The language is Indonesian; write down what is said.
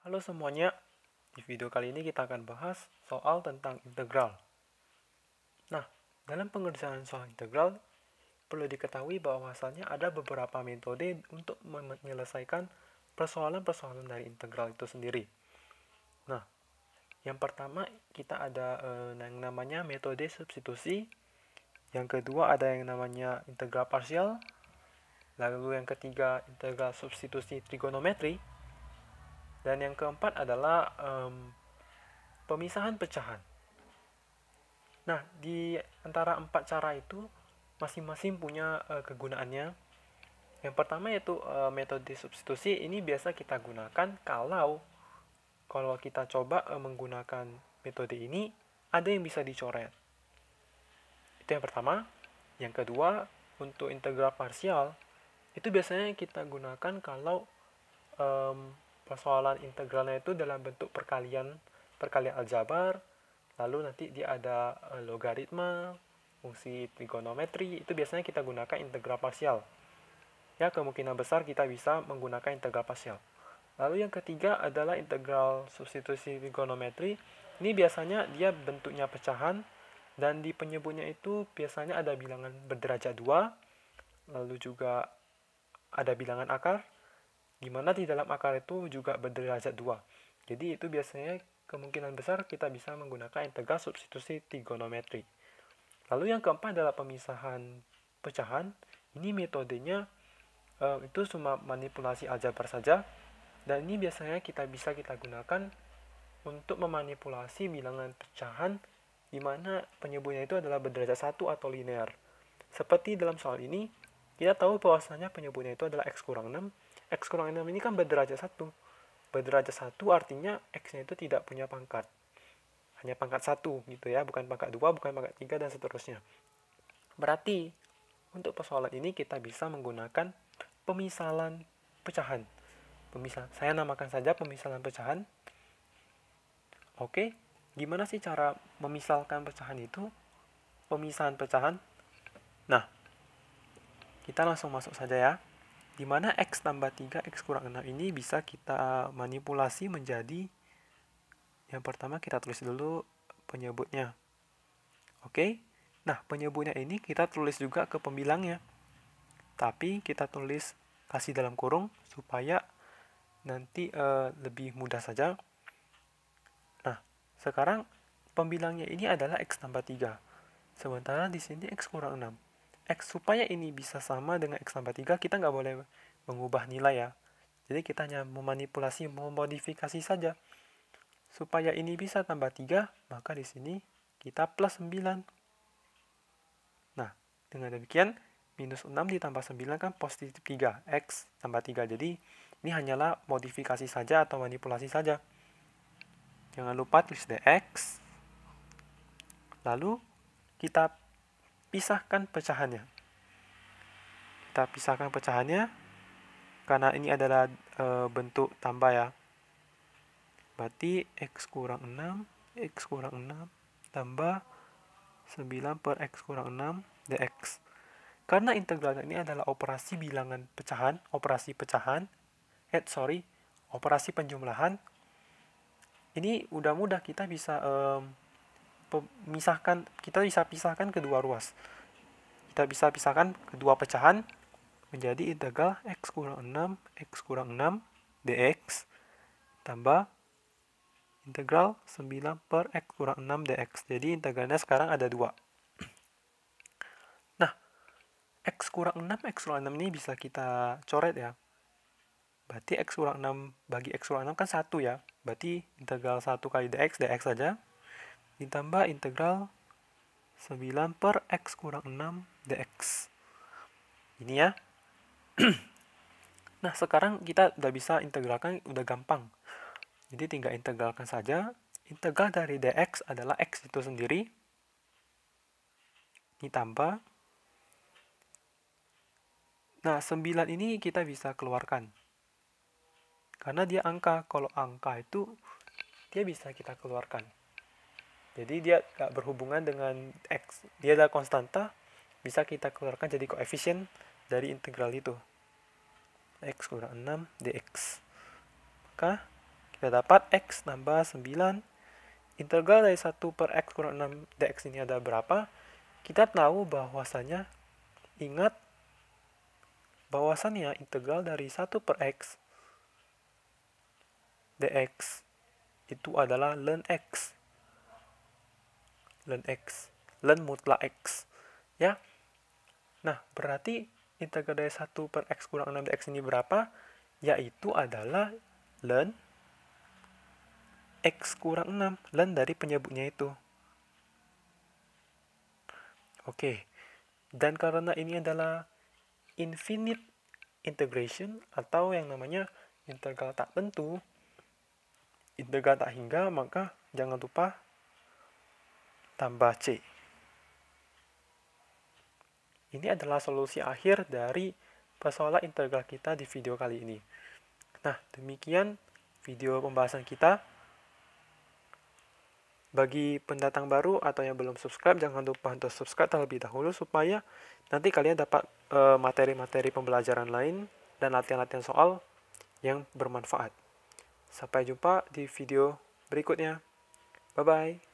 Halo semuanya, di video kali ini kita akan bahas soal tentang integral. Nah, dalam pengerjaan soal integral, perlu diketahui bahwasannya ada beberapa metode untuk menyelesaikan persoalan-persoalan dari integral itu sendiri. Nah, yang pertama kita ada eh, yang namanya metode substitusi, yang kedua ada yang namanya integral parsial, lalu yang ketiga integral substitusi trigonometri, dan yang keempat adalah um, pemisahan pecahan. Nah, di antara empat cara itu masing-masing punya uh, kegunaannya. Yang pertama yaitu uh, metode substitusi. Ini biasa kita gunakan kalau kalau kita coba uh, menggunakan metode ini ada yang bisa dicoret. Itu yang pertama. Yang kedua, untuk integral parsial itu biasanya kita gunakan kalau um, persoalan integralnya itu dalam bentuk perkalian perkalian aljabar lalu nanti dia ada e, logaritma fungsi trigonometri itu biasanya kita gunakan integral parsial ya kemungkinan besar kita bisa menggunakan integral parsial lalu yang ketiga adalah integral substitusi trigonometri ini biasanya dia bentuknya pecahan dan di penyebutnya itu biasanya ada bilangan berderajat dua lalu juga ada bilangan akar gimana di dalam akar itu juga berderajat dua. Jadi itu biasanya kemungkinan besar kita bisa menggunakan integral substitusi trigonometri. Lalu yang keempat adalah pemisahan pecahan. Ini metodenya eh, itu cuma manipulasi aljabar saja. Dan ini biasanya kita bisa kita gunakan untuk memanipulasi bilangan pecahan di mana penyebutnya itu adalah berderajat satu atau linear. Seperti dalam soal ini, kita tahu bahwasanya penyebutnya itu adalah x kurang 6 x kurang 6 ini kan berderajat satu, berderajat satu artinya x nya itu tidak punya pangkat hanya pangkat satu gitu ya bukan pangkat dua, bukan pangkat tiga dan seterusnya berarti untuk persoalan ini kita bisa menggunakan pemisalan pecahan pemisah saya namakan saja pemisalan pecahan oke gimana sih cara memisalkan pecahan itu pemisahan pecahan nah kita langsung masuk saja ya di mana X tambah 3, X kurang 6 ini bisa kita manipulasi menjadi yang pertama kita tulis dulu penyebutnya. Oke, nah penyebutnya ini kita tulis juga ke pembilangnya. Tapi kita tulis kasih dalam kurung supaya nanti e, lebih mudah saja. Nah, sekarang pembilangnya ini adalah X tambah 3. Sementara di sini X kurang 6 X supaya ini bisa sama dengan X tambah 3, kita nggak boleh mengubah nilai ya. Jadi kita hanya memanipulasi, memodifikasi saja. Supaya ini bisa tambah 3, maka di sini kita plus 9. Nah, dengan demikian, minus 6 ditambah 9 kan positif 3, X tambah 3. Jadi, ini hanyalah modifikasi saja atau manipulasi saja. Jangan lupa tulis DX. Lalu, kita pisahkan pecahannya. Kita pisahkan pecahannya karena ini adalah e, bentuk tambah ya. Berarti x kurang 6, x kurang 6 tambah 9 per x kurang 6 dx. Karena integralnya ini adalah operasi bilangan pecahan, operasi pecahan, eh sorry, operasi penjumlahan, ini udah mudah kita bisa um, memisahkan kita bisa pisahkan kedua ruas kita bisa pisahkan kedua pecahan menjadi integral x kurang 6 x kurang 6 dx tambah integral 9 per x kurang 6 dx. Jadi integralnya sekarang ada dua. Nah, x kurang 6, x kurang 6 ini bisa kita coret ya. Berarti x kurang 6 bagi x kurang 6 kan 1 ya. Berarti integral 1 kali dx, dx saja ditambah integral 9 per x kurang 6 dx. Ini ya. nah, sekarang kita udah bisa integralkan, udah gampang. Jadi tinggal integralkan saja. Integral dari dx adalah x itu sendiri. Ditambah. Nah, 9 ini kita bisa keluarkan. Karena dia angka. Kalau angka itu, dia bisa kita keluarkan. Jadi dia nggak berhubungan dengan x. Dia adalah konstanta, bisa kita keluarkan jadi koefisien dari integral itu. x kurang 6 dx. Maka kita dapat x tambah 9 integral dari 1 per x kurang 6 dx ini ada berapa? Kita tahu bahwasannya, ingat bahwasannya integral dari 1 per x dx itu adalah ln x len x len mutlak x ya nah berarti integral dari 1 per x kurang 6 dx ini berapa yaitu adalah len x kurang 6 len dari penyebutnya itu oke dan karena ini adalah infinite integration atau yang namanya integral tak tentu integral tak hingga maka jangan lupa tambah C. Ini adalah solusi akhir dari persoalan integral kita di video kali ini. Nah, demikian video pembahasan kita. Bagi pendatang baru atau yang belum subscribe, jangan lupa untuk subscribe terlebih dahulu supaya nanti kalian dapat eh, materi-materi materi -materi pembelajaran lain dan latihan-latihan soal yang bermanfaat. Sampai jumpa di video berikutnya. Bye-bye.